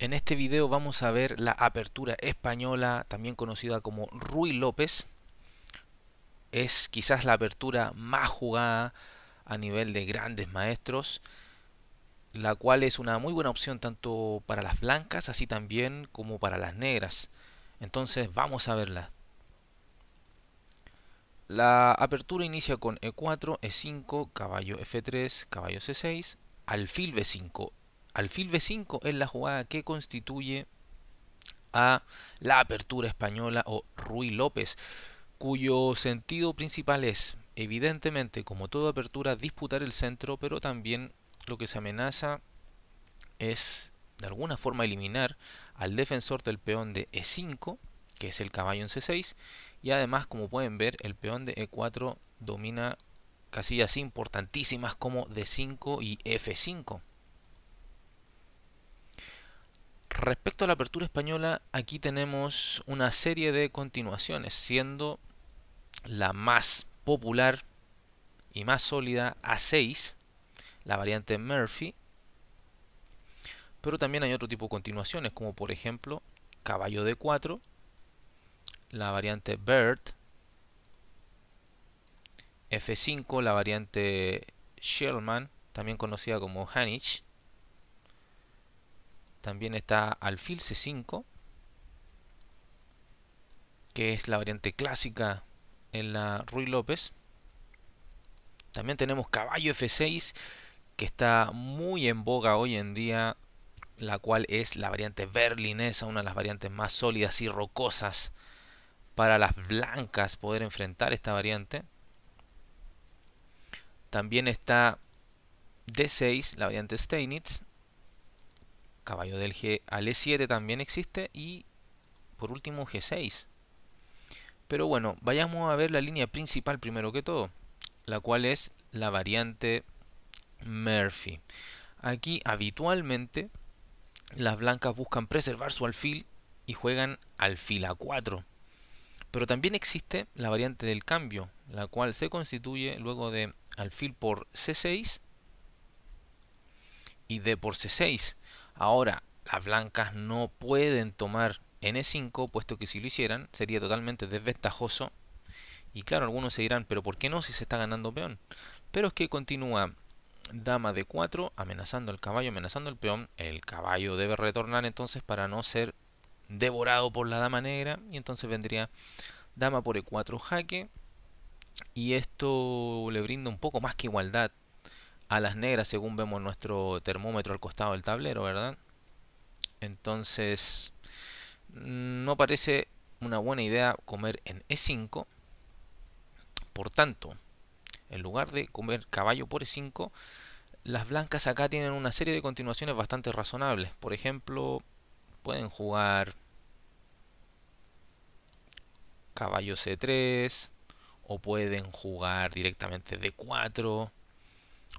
En este video vamos a ver la apertura española, también conocida como Ruy López. Es quizás la apertura más jugada a nivel de grandes maestros, la cual es una muy buena opción tanto para las blancas, así también como para las negras. Entonces vamos a verla. La apertura inicia con E4, E5, caballo F3, caballo C6, alfil B5, alfil b5 es la jugada que constituye a la apertura española o Ruy López, cuyo sentido principal es, evidentemente, como toda apertura, disputar el centro, pero también lo que se amenaza es, de alguna forma, eliminar al defensor del peón de e5, que es el caballo en c6, y además, como pueden ver, el peón de e4 domina casillas importantísimas como d5 y f5. Respecto a la apertura española, aquí tenemos una serie de continuaciones, siendo la más popular y más sólida A6, la variante Murphy, pero también hay otro tipo de continuaciones, como por ejemplo caballo D4, la variante Bird, F5, la variante Sherman, también conocida como Hanich, también está alfil C5, que es la variante clásica en la Ruy López. También tenemos caballo F6, que está muy en boga hoy en día, la cual es la variante berlinesa, una de las variantes más sólidas y rocosas para las blancas poder enfrentar esta variante. También está D6, la variante Steinitz, Caballo del G al E7 también existe y por último G6. Pero bueno, vayamos a ver la línea principal primero que todo, la cual es la variante Murphy. Aquí habitualmente las blancas buscan preservar su alfil y juegan alfil a 4. Pero también existe la variante del cambio, la cual se constituye luego de alfil por C6 y D por C6. Ahora, las blancas no pueden tomar N5, puesto que si lo hicieran sería totalmente desventajoso. Y claro, algunos se dirán, pero ¿por qué no si se está ganando peón? Pero es que continúa dama de 4 amenazando al caballo, amenazando el peón. El caballo debe retornar entonces para no ser devorado por la dama negra. Y entonces vendría dama por E4 jaque. Y esto le brinda un poco más que igualdad a las negras según vemos nuestro termómetro al costado del tablero, ¿verdad? Entonces, no parece una buena idea comer en E5. Por tanto, en lugar de comer caballo por E5, las blancas acá tienen una serie de continuaciones bastante razonables. Por ejemplo, pueden jugar caballo C3 o pueden jugar directamente D4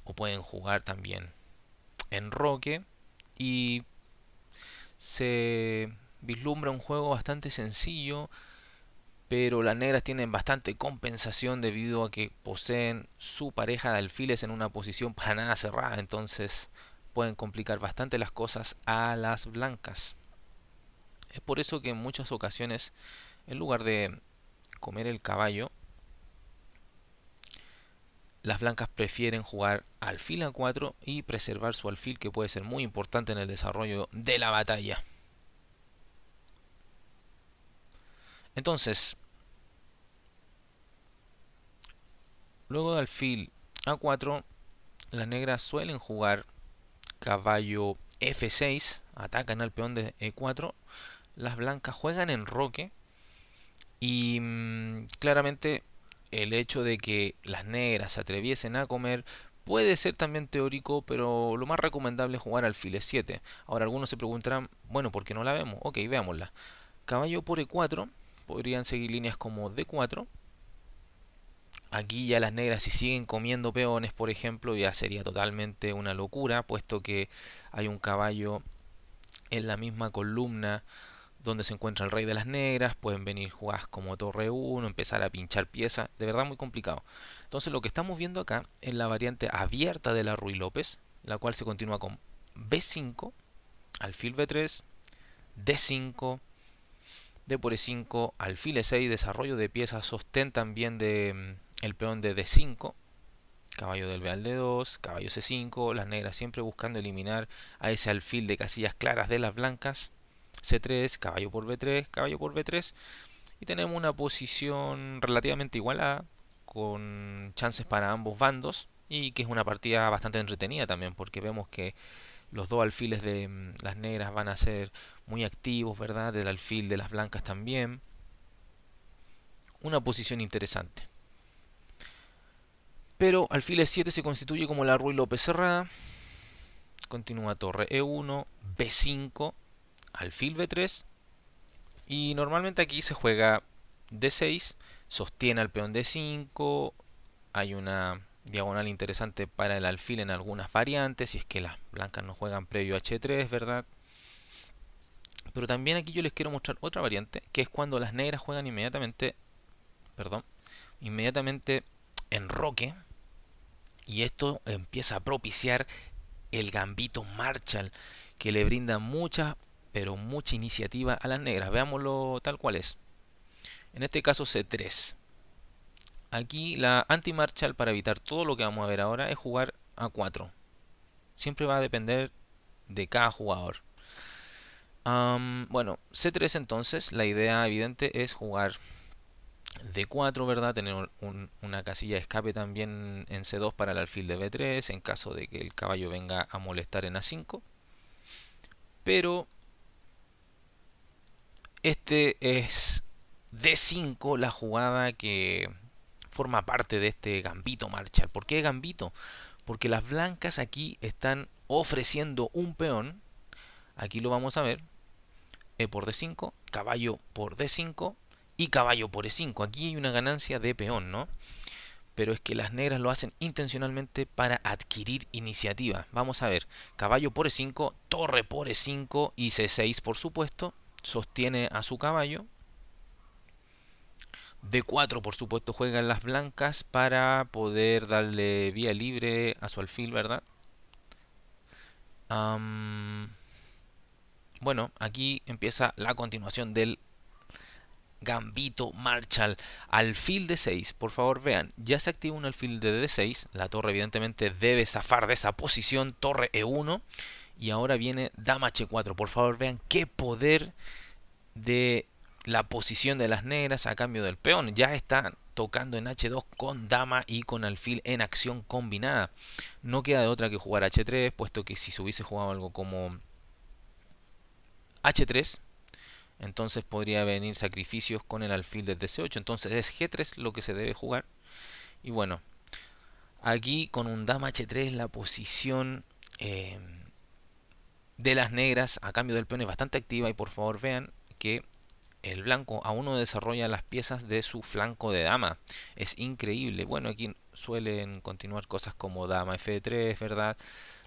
o pueden jugar también en Roque y se vislumbra un juego bastante sencillo pero las negras tienen bastante compensación debido a que poseen su pareja de alfiles en una posición para nada cerrada entonces pueden complicar bastante las cosas a las blancas es por eso que en muchas ocasiones en lugar de comer el caballo las blancas prefieren jugar alfil a 4 y preservar su alfil que puede ser muy importante en el desarrollo de la batalla. Entonces, luego de alfil a 4, las negras suelen jugar caballo F6, atacan al peón de E4, las blancas juegan en roque y mm, claramente el hecho de que las negras se atreviesen a comer puede ser también teórico, pero lo más recomendable es jugar al file 7. Ahora algunos se preguntarán, bueno, ¿por qué no la vemos? Ok, veámosla. Caballo por E4, podrían seguir líneas como D4. Aquí ya las negras si siguen comiendo peones, por ejemplo, ya sería totalmente una locura, puesto que hay un caballo en la misma columna donde se encuentra el rey de las negras, pueden venir jugadas como torre 1, empezar a pinchar pieza, de verdad muy complicado. Entonces lo que estamos viendo acá es la variante abierta de la Ruy López, la cual se continúa con B5, alfil B3, D5, D por E5, alfil E6, desarrollo de piezas, sostén también de mm, el peón de D5, caballo del B al D2, caballo C5, las negras siempre buscando eliminar a ese alfil de casillas claras de las blancas, C3, caballo por B3, caballo por B3. Y tenemos una posición relativamente igualada, con chances para ambos bandos. Y que es una partida bastante entretenida también, porque vemos que los dos alfiles de mm, las negras van a ser muy activos, ¿verdad? Del alfil de las blancas también. Una posición interesante. Pero alfil E7 se constituye como la Ruy López cerrada. Continúa torre E1, B5, alfil b3 y normalmente aquí se juega d6, sostiene al peón d5, hay una diagonal interesante para el alfil en algunas variantes, si es que las blancas no juegan previo a h3, ¿verdad? Pero también aquí yo les quiero mostrar otra variante, que es cuando las negras juegan inmediatamente, perdón, inmediatamente enroque, y esto empieza a propiciar el gambito Marshall, que le brinda muchas pero mucha iniciativa a las negras. Veámoslo tal cual es. En este caso C3. Aquí la anti-marchal para evitar todo lo que vamos a ver ahora es jugar a 4. Siempre va a depender de cada jugador. bueno, C3 entonces, la idea evidente es jugar D4, ¿verdad? Tener una casilla de escape también en C2 para el alfil de B3 en caso de que el caballo venga a molestar en A5. Pero este es D5, la jugada que forma parte de este gambito marchar. ¿Por qué gambito? Porque las blancas aquí están ofreciendo un peón. Aquí lo vamos a ver. E por D5, caballo por D5 y caballo por E5. Aquí hay una ganancia de peón, ¿no? Pero es que las negras lo hacen intencionalmente para adquirir iniciativa. Vamos a ver, caballo por E5, torre por E5 y C6 por supuesto sostiene a su caballo. D4, por supuesto, juega en las blancas para poder darle vía libre a su alfil, ¿verdad? bueno, aquí empieza la continuación del Gambito Marshall. Alfil de 6, por favor vean, ya se activa un alfil de D6, la torre evidentemente debe zafar de esa posición, torre E1, y ahora viene dama h4. Por favor, vean qué poder de la posición de las negras a cambio del peón. Ya está tocando en h2 con dama y con alfil en acción combinada. No queda de otra que jugar h3, puesto que si se hubiese jugado algo como h3, entonces podría venir sacrificios con el alfil desde c8. Entonces es g3 lo que se debe jugar. Y bueno, aquí con un dama h3 la posición... Eh, de las negras a cambio del peón es bastante activa y por favor vean que el blanco aún no desarrolla las piezas de su flanco de dama. Es increíble. Bueno, aquí suelen continuar cosas como dama f3, ¿verdad?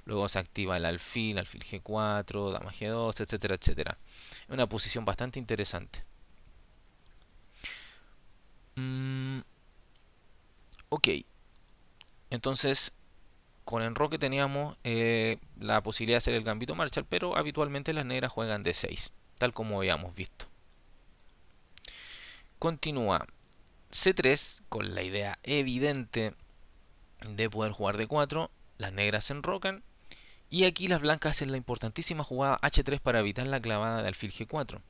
Luego se activa el alfil, alfil g4, dama g2, etcétera, etcétera. Una posición bastante interesante. Mm, ok. Entonces, con Enroque teníamos eh, la posibilidad de hacer el gambito marchar, pero habitualmente las negras juegan de 6, tal como habíamos visto. Continúa C3 con la idea evidente de poder jugar de 4, las negras se enrocan y aquí las blancas hacen la importantísima jugada H3 para evitar la clavada de alfil G4.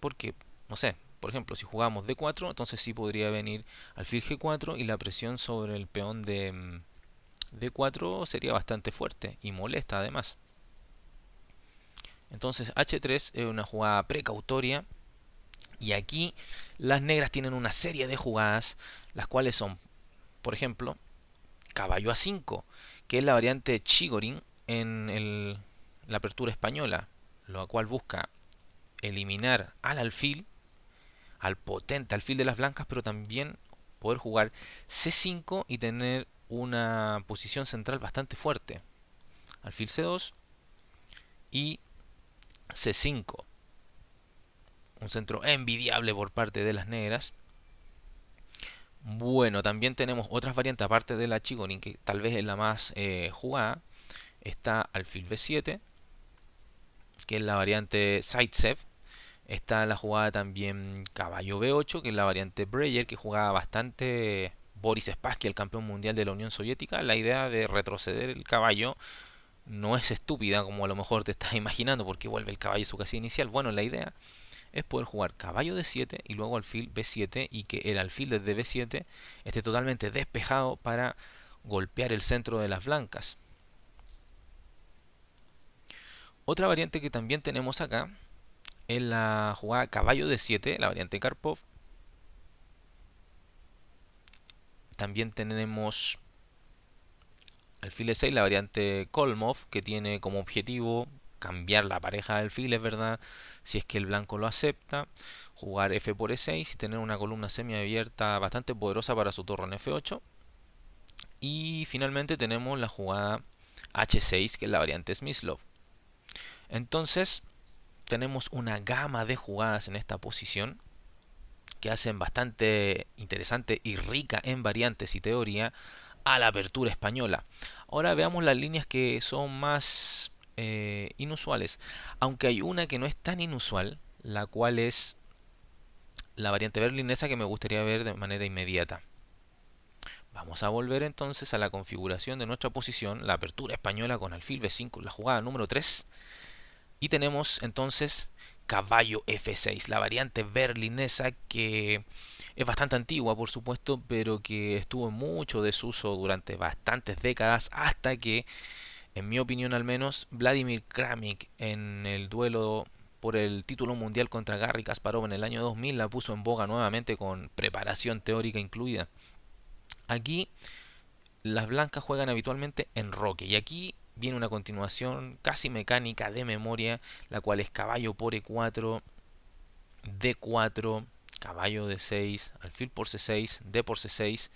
Porque, No sé, por ejemplo, si jugamos D4, entonces sí podría venir alfil G4 y la presión sobre el peón de mm, D4 sería bastante fuerte y molesta además. Entonces H3 es una jugada precautoria y aquí las negras tienen una serie de jugadas, las cuales son, por ejemplo, caballo a 5, que es la variante Chigorin en la apertura española, lo cual busca eliminar al alfil al potente, al de las blancas, pero también poder jugar C5 y tener una posición central bastante fuerte. Alfil C2 y C5. Un centro envidiable por parte de las negras. Bueno, también tenemos otras variantes aparte de la Chigorin, que tal vez es la más eh, jugada. Está alfil B7, que es la variante Sidesev, Está la jugada también Caballo B8, que es la variante Breyer, que jugaba bastante Boris Spassky, el campeón mundial de la Unión Soviética. La idea de retroceder el caballo no es estúpida como a lo mejor te estás imaginando, porque vuelve el caballo a su casilla inicial. Bueno, la idea es poder jugar caballo D7 y luego alfil B7 y que el alfil desde B7 esté totalmente despejado para golpear el centro de las blancas. Otra variante que también tenemos acá en la jugada caballo de 7, la variante Karpov. También tenemos File 6, la variante Kolmov, que tiene como objetivo cambiar la pareja de alfiles, ¿verdad? Si es que el blanco lo acepta. Jugar F por E6 y tener una columna semiabierta bastante poderosa para su torre en F8. Y finalmente tenemos la jugada H6, que es la variante Smyslov. Entonces, tenemos una gama de jugadas en esta posición que hacen bastante interesante y rica en variantes y teoría a la apertura española. Ahora veamos las líneas que son más eh, inusuales, aunque hay una que no es tan inusual, la cual es la variante berlinesa que me gustaría ver de manera inmediata. Vamos a volver entonces a la configuración de nuestra posición, la apertura española con alfil B5, la jugada número 3. Y tenemos entonces caballo F6, la variante berlinesa que es bastante antigua, por supuesto, pero que estuvo en mucho desuso durante bastantes décadas hasta que, en mi opinión al menos, Vladimir Kramnik en el duelo por el título mundial contra Garry Kasparov en el año 2000 la puso en boga nuevamente con preparación teórica incluida. Aquí las blancas juegan habitualmente en roque y aquí viene una continuación casi mecánica de memoria, la cual es caballo por E4, D4, caballo D6, alfil por C6, D por C6,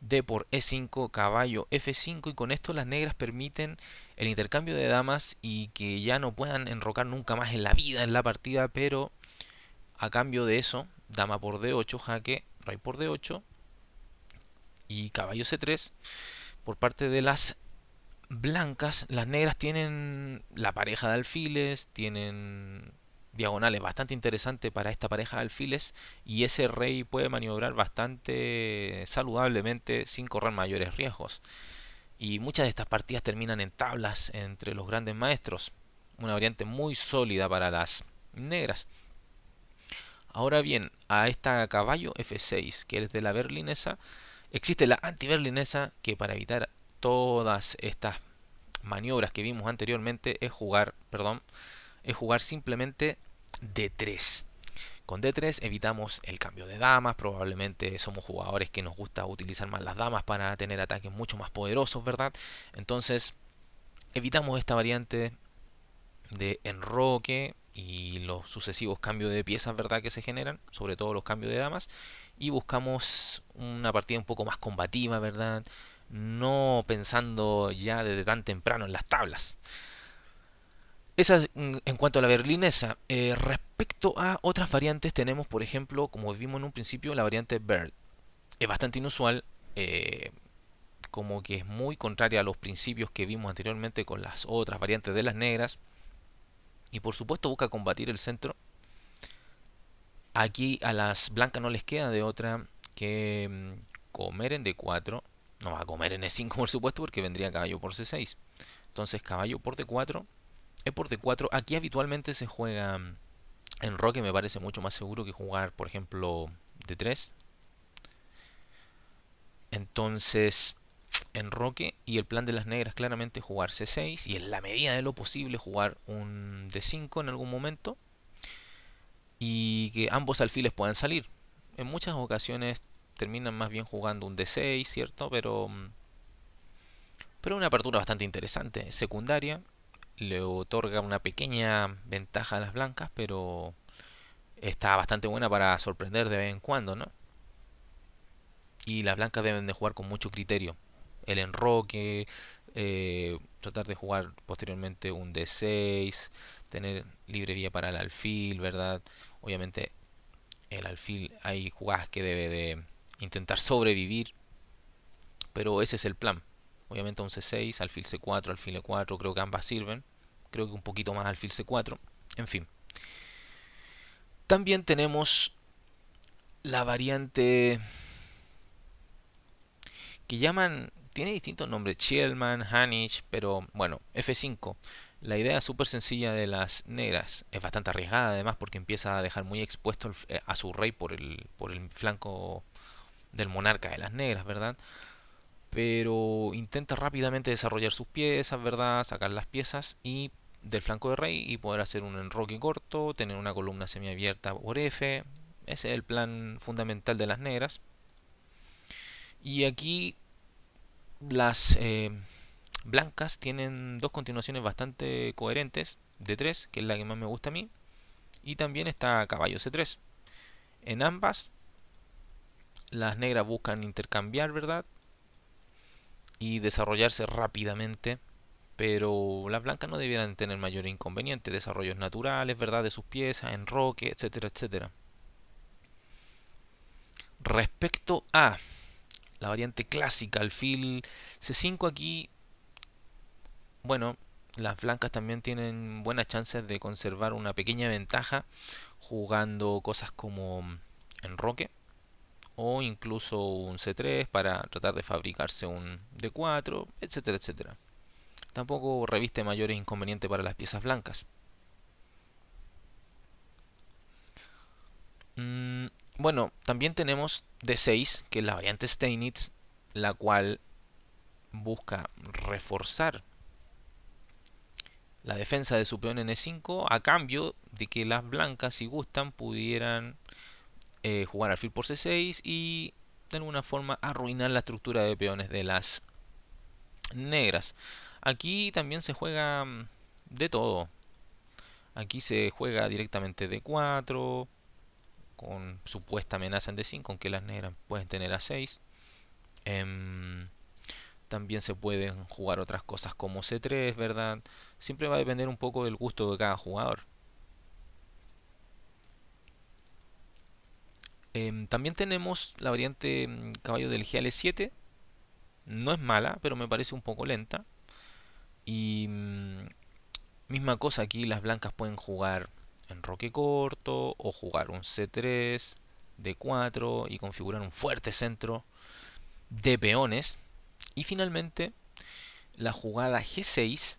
D por E5, caballo F5 y con esto las negras permiten el intercambio de damas y que ya no puedan enrocar nunca más en la vida, en la partida, pero a cambio de eso, dama por D8, jaque, rey por D8 y caballo C3 por parte de las blancas, las negras tienen la pareja de alfiles, tienen diagonales bastante interesantes para esta pareja de alfiles y ese rey puede maniobrar bastante saludablemente sin correr mayores riesgos. Y muchas de estas partidas terminan en tablas entre los grandes maestros, una variante muy sólida para las negras. Ahora bien, a esta caballo F6, que es de la berlinesa, existe la anti-berlinesa que para evitar todas estas maniobras que vimos anteriormente es jugar, perdón, es jugar simplemente D3. Con D3 evitamos el cambio de damas, probablemente somos jugadores que nos gusta utilizar más las damas para tener ataques mucho más poderosos, ¿verdad? Entonces evitamos esta variante de enroque y los sucesivos cambios de piezas, ¿verdad? Que se generan, sobre todo los cambios de damas, y buscamos una partida un poco más combativa, ¿verdad? no pensando ya desde tan temprano en las tablas. Esa en cuanto a la berlinesa. Eh, respecto a otras variantes, tenemos, por ejemplo, como vimos en un principio, la variante Bird. Es bastante inusual, eh, como que es muy contraria a los principios que vimos anteriormente con las otras variantes de las negras. Y por supuesto busca combatir el centro. Aquí a las blancas no les queda de otra que mm, comer en D4 no va a comer en E5 por supuesto porque vendría caballo por C6. Entonces caballo por D4, E por D4. Aquí habitualmente se juega mm, en roque, me parece mucho más seguro que jugar, por ejemplo, D3. Entonces, en roque y el plan de las negras claramente jugar C6 y en la medida de lo posible jugar un D5 en algún momento y que ambos alfiles puedan salir. En muchas ocasiones terminan más bien jugando un D6, ¿cierto? Pero, mm, pero una apertura bastante interesante. Secundaria, le otorga una pequeña ventaja a las blancas, pero está bastante buena para sorprender de vez en cuando, ¿no? Y las blancas deben de jugar con mucho criterio. El enroque, eh, tratar de jugar posteriormente un D6, tener libre vía para el alfil, ¿verdad? Obviamente el alfil hay jugadas que debe de intentar sobrevivir. Pero ese es el plan. Obviamente un C6, alfil C4, alfil E4, creo que ambas sirven. Creo que un poquito más alfil C4. En fin. También tenemos la variante que llaman, tiene distintos nombres, Chielman, Hanich, pero bueno, F5. La idea súper sencilla de las negras es bastante arriesgada además porque empieza a dejar muy expuesto eh, a su rey por el, por el flanco del monarca de las negras, ¿verdad? Pero intenta rápidamente desarrollar sus piezas, ¿verdad? Sacar las piezas y del flanco de rey y poder hacer un enroque corto, tener una columna semiabierta por F. Ese es el plan fundamental de las negras. Y aquí las eh, blancas tienen dos continuaciones bastante coherentes. D3, que es la que más me gusta a mí. Y también está caballo C3. En ambas las negras buscan intercambiar, ¿verdad? Y desarrollarse rápidamente. Pero las blancas no debieran tener mayor inconveniente. Desarrollos naturales, ¿verdad? De sus piezas, enroque, etcétera, etcétera. Respecto a la variante clásica, alfil C5 aquí, bueno, las blancas también tienen buenas chances de conservar una pequeña ventaja jugando cosas como enroque o incluso un C3 para tratar de fabricarse un D4, etcétera, etcétera. Tampoco reviste mayores inconvenientes para las piezas blancas. Mm, bueno, también tenemos D6, que es la variante Steinitz, la cual busca reforzar la defensa de su peón en E5 a cambio de que las blancas, si gustan, pudieran eh, jugar alfil por c6 y de alguna forma arruinar la estructura de peones de las negras. Aquí también se juega mm, de todo. Aquí se juega directamente de 4 con supuesta amenaza en D5, aunque las negras pueden tener a 6. Em, también se pueden jugar otras cosas como C3, ¿verdad? Siempre va a depender un poco del gusto de cada jugador. Em, también tenemos la variante mm, caballo del GL7. No es mala, pero me parece un poco lenta. Y mm, misma cosa aquí, las blancas pueden jugar en roque corto o jugar un C3, D4 y configurar un fuerte centro de peones. Y finalmente la jugada G6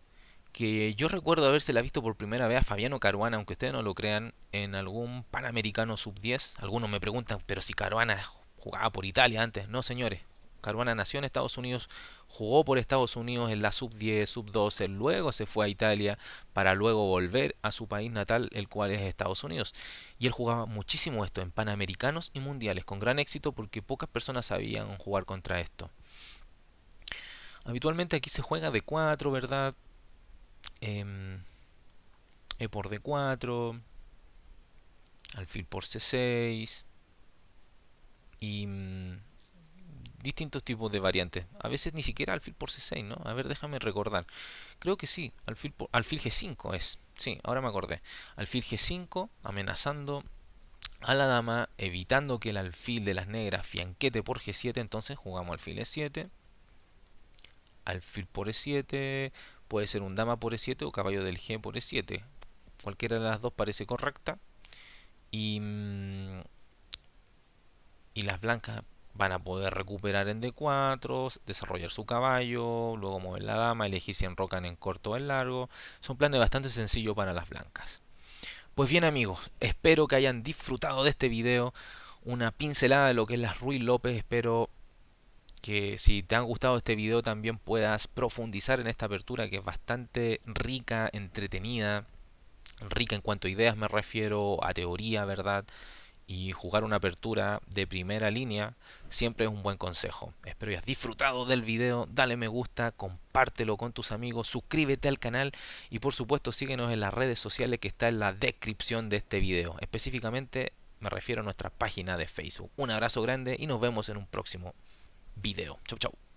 que yo recuerdo la visto por primera vez a Fabiano Caruana, aunque ustedes no lo crean, en algún Panamericano Sub-10. Algunos me preguntan, pero si Caruana jugaba por Italia antes. No, señores. Caruana nació en Estados Unidos, jugó por Estados Unidos en la sub-10, sub-12, luego se fue a Italia para luego volver a su país natal, el cual es Estados Unidos. Y él jugaba muchísimo esto en Panamericanos y Mundiales, con gran éxito porque pocas personas sabían jugar contra esto. Habitualmente aquí se juega de 4, ¿verdad? Em, e por D4, alfil por C6 y mm, distintos tipos de variantes. A veces ni siquiera alfil por C6, ¿no? A ver, déjame recordar. Creo que sí, alfil G5 es. Sí, ahora me acordé. Alfil G5 amenazando a la dama, evitando que el alfil de las negras fianquete por G7, entonces jugamos alfil E7. Alfil por E7, Puede ser un dama por E7 o caballo del G por E7. Cualquiera de las dos parece correcta. Mm, y, las blancas van a poder recuperar en D4, desarrollar su caballo, luego mover la dama, elegir si enrocan en corto o en largo. Son planes bastante sencillos para las blancas. Pues bien amigos, espero que hayan disfrutado de este video, una pincelada de lo que es las Ruiz López, espero que si te han gustado este video también puedas profundizar en esta apertura que es bastante rica, entretenida, rica en cuanto a ideas me refiero, a teoría, ¿verdad? Y jugar una apertura de primera línea siempre es un buen consejo. Espero hayas disfrutado del video, dale me gusta, compártelo con tus amigos, suscríbete al canal y por supuesto síguenos en las redes sociales que está en la descripción de este video. Específicamente me refiero a nuestra página de Facebook. Un abrazo grande y nos vemos en un próximo video. Chau, chau.